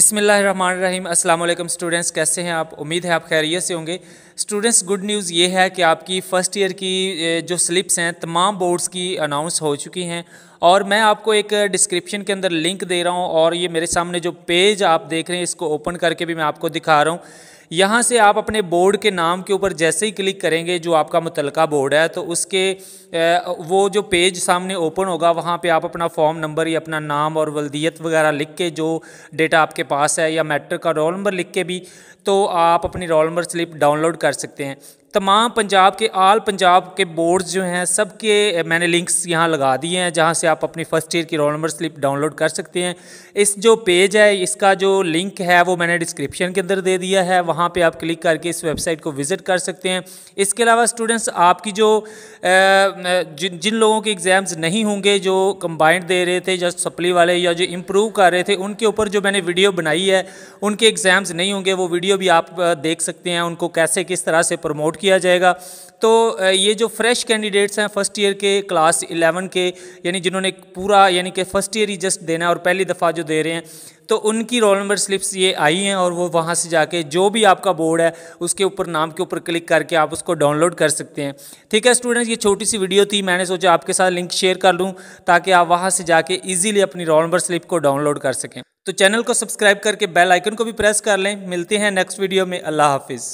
बिसमीम अल्लाम स्टूडेंट्स कैसे हैं आप उम्मीद है आप खैरियत से होंगे स्टूडेंट्स गुड न्यूज़ ये है कि आपकी फ़र्स्ट ईयर की जो स्लिप्स हैं तमाम बोर्ड्स की अनाउंस हो चुकी हैं और मैं आपको एक डिस्क्रिप्शन के अंदर लिंक दे रहा हूँ और ये मेरे सामने जो पेज आप देख रहे हैं इसको ओपन करके भी मैं आपको दिखा रहा हूँ यहाँ से आप अपने बोर्ड के नाम के ऊपर जैसे ही क्लिक करेंगे जो आपका मुतलका बोर्ड है तो उसके वो जो पेज सामने ओपन होगा वहाँ पे आप अपना फॉर्म नंबर या अपना नाम और वल्दियत वगैरह लिख के जो डेटा आपके पास है या मैट्रिक का रोल नंबर लिख के भी तो आप अपनी रोल नंबर स्लिप डाउनलोड कर सकते हैं तमाम पंजाब के आल पंजाब के बोर्ड्स जो हैं सब के मैंने लिंक्स यहाँ लगा दिए हैं जहाँ से आप अपनी फ़र्स्ट ईयर की रोल नंबर स्लिप डाउनलोड कर सकते हैं इस जो पेज है इसका जो लिंक है वो मैंने डिस्क्रिप्शन के अंदर दे दिया है वहाँ पे आप क्लिक करके इस वेबसाइट को विज़िट कर सकते हैं इसके अलावा स्टूडेंट्स आपकी जो जिन जिन लोगों के एग्ज़ाम्स नहीं होंगे जो कम्बाइंड दे रहे थे या सप्ली वाले या जो इम्प्रूव कर रहे थे उनके ऊपर जो मैंने वीडियो बनाई है उनके एग्ज़ाम्स नहीं होंगे वो वीडियो भी आप देख सकते हैं उनको कैसे किस तरह से प्रमोट किया जाएगा तो ये जो फ्रेश कैंडिडेट्स हैं फर्स्ट ईयर के क्लास इलेवन के यानी जिन्होंने पूरा यानी कि फ़र्स्ट ईयर ही जस्ट देना है और पहली दफ़ा जो दे रहे हैं तो उनकी रोल नंबर स्लिप्स ये आई हैं और वो वहाँ से जाके जो भी आपका बोर्ड है उसके ऊपर नाम के ऊपर क्लिक करके आप उसको डाउनलोड कर सकते हैं ठीक है स्टूडेंट्स ये छोटी सी वीडियो थी मैंने सोचा आपके साथ लिंक शेयर कर लूँ ताकि आप वहाँ से जाके ईजिली अपनी रोल नंबर स्लिप को डाउनलोड कर सकें तो चैनल को सब्सक्राइब करके बेल आइकन को भी प्रेस कर लें मिलते हैं नेक्स्ट वीडियो में अल्लाह हाफिज़